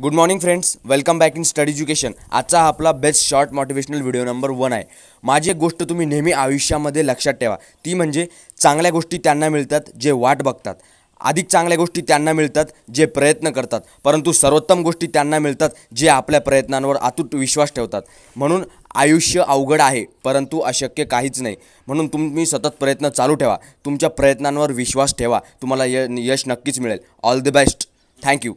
good morning friends welcome back in study education आजचा आपला best short motivational video number one आहे माझी एक गोष्ट तुम्ही नेहमी आयुष्यामध्ये लक्षात ठेवा ती म्हणजे चांगल्या गोष्टी त्यांना मिळतात जे वाट बघतात अधिक चांगल्या गोष्टी त्यांना मिळतात जे प्रयत्न करतात परंतु सर्वोत्तम गोष्टी त्यांना मिळतात जे आपल्या प्रयत्नांवर अतूट विश्वास ठेवतात म्हणून आयुष्य अवघड आहे परंतु अशक्य काहीच नाही म्हणून तुम्ही सतत प्रयत्न चालू ठेवा तुमच्या प्रयत्नांवर विश्वास ठेवा तुम्हाला य यश नक्कीच मिळेल ऑल द बेस्ट थँक्यू